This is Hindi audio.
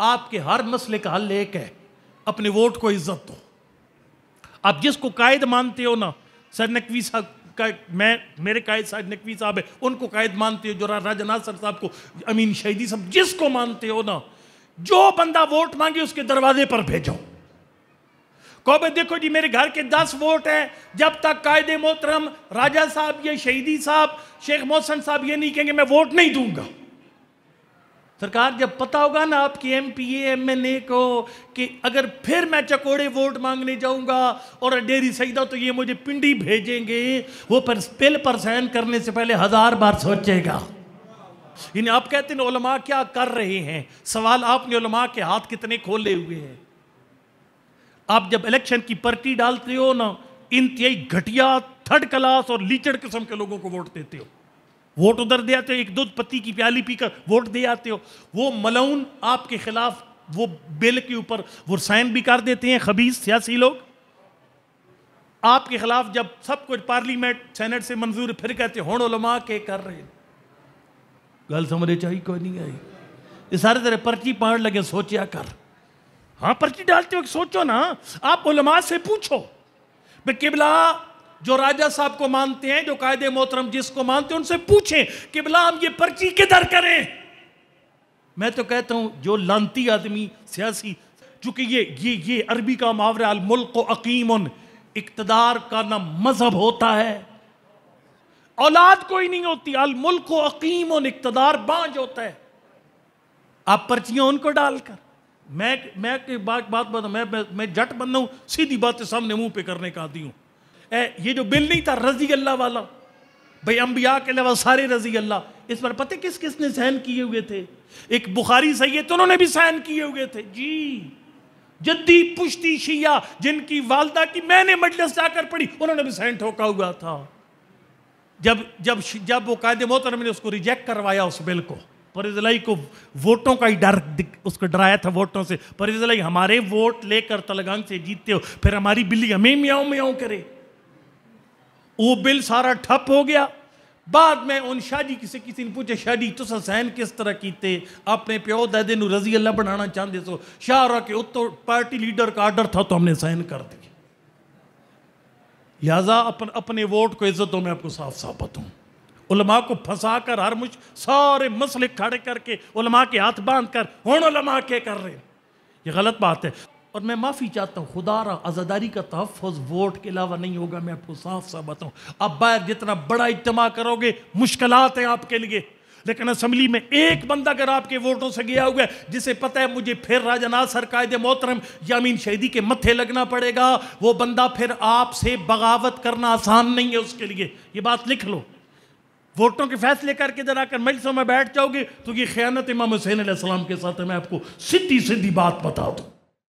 आपके हर मसले का हल एक है अपने वोट को इज्जत दो आप जिसको कायद मानते हो ना सर नकवी साहब का मैं मेरे कायद साहब नकवी साहब है उनको कायद मानते हो जो राजा नासर साहब को अमीन शहीदी साहब जिसको मानते हो ना जो बंदा वोट मांगे उसके दरवाजे पर भेजो कहो भाई देखो जी मेरे घर के दस वोट हैं जब तक कायदे मोहतरम राजा साहब या शहीदी साहब शेख मोहसन साहब ये नहीं कहेंगे मैं वोट नहीं दूंगा सरकार जब पता होगा ना आपकी M P M N A को कि अगर फिर मैं चकोड़े वोट मांगने जाऊंगा और डेरी सईदा तो ये मुझे पिंडी भेजेंगे वो पर बिल पर सहन करने से पहले हजार बार सोचेगा यानी आप कहते हैं ओलमा क्या कर रहे हैं सवाल आपने ओलमा के हाथ कितने खोले हुए हैं आप जब इलेक्शन की पर्टी डालते हो ना इंतई घटिया थर्ड क्लास और लीचड़ किस्म के लोगों को वोट देते हो वोट उधर दे आते हो एक दूध पत्ती की प्याली पीकर वोट दे आते हो वो मलाउन आपके खिलाफ वो बिल के ऊपर वो साइन भी कर देते हैं खबीज सियासी लोग आपके खिलाफ जब सब कुछ पार्लियामेंट सेनेट से मंजूर फिर कहते हूँ उलमा के कर रहे गल समझे चाहिए कोई नहीं आई ये सारे तरह पर्ची पाड़ लगे सोचिया कर हाँ पर्ची डालते हो सोचो ना आप उलमा से पूछो भाई किबला जो राजा साहब को मानते हैं जो कायदे मोहतरम जिसको मानते हैं उनसे पूछें कि बिला हम ये पर्ची किधर करें मैं तो कहता हूं जो लानती आदमी सियासी चूंकि ये ये ये अरबी का मुहावरा अल मुल्क अकीम इकतदार का ना मजहब होता है औलाद कोई नहीं होती अल मुल्क अकीम इकतदार बांझ होता है आप पर्चियां उनको डालकर मैं मैं बात बात बता मैं मैं, जट बंदा हूं सीधी बातें सामने मुंह पे करने का आती हूं ए, ये जो बिल नहीं था रजी अल्लाह वाला भाई अम्बिया के अलावा सारे रजी अल्लाह इस पर पता किस किस ने सहन किए हुए थे एक बुखारी सही है तो उन्होंने भी सहन किए हुए थे जी जद्दी पुश्ती शिया जिनकी वालदा की मैंने मजलस जाकर पढ़ी उन्होंने भी सहन ठोका हुआ था जब जब जब वो कायदे मोहतर ने उसको रिजेक्ट करवाया उस बिल को परिजलाई को वोटों का ही डर उसको डराया था वोटों से परिजलाई हमारे वोट लेकर तलगान से जीतते हो फिर हमारी बिल्ली हमें म्याओ म्याओ करे वो बिल सारा ठप हो गया बाद में उन शादी किसी किसी ने पूछे शादी तुस सहन किस तरह कीते अपने प्यो दादे रजी अल्लाह बनाना चाहते सो शाहरा के उत्तर पार्टी लीडर का आर्डर था तो हमने सहन कर दिया लिहाजा अपन अपने वोट को इज्जत दो तो मैं आपको साफ साफ बताऊँ उलमा को फंसा कर हर मुझ सारे मसले खड़े करके उलमा के हाथ बांध कर हूँ उलमा के कर रहे ये गलत बात है और मैं माफ़ी चाहता हूँ खुदा रहा आज़ादारी का तहफ़ वोट के अलावा नहीं होगा मैं आपको साफ साफ बताऊँ आप बाहर जितना बड़ा इज्तम करोगे मुश्किल हैं आपके लिए लेकिन असम्बली में एक बंदा अगर आपके वोटों से गया हुआ है जिसे पता है मुझे फिर राजनाथ कायद मोहतरम यामीन शहीदी के मत्थे लगना पड़ेगा वो बंदा फिर आपसे बगावत करना आसान नहीं है उसके लिए ये बात लिख लो वोटों के फैसले करके जरा आकर मजलिसों में बैठ जाओगे तो ये ख्यानत इमाम हुसैन सलाम के साथ मैं आपको सीधी सीधी बात बता दूँ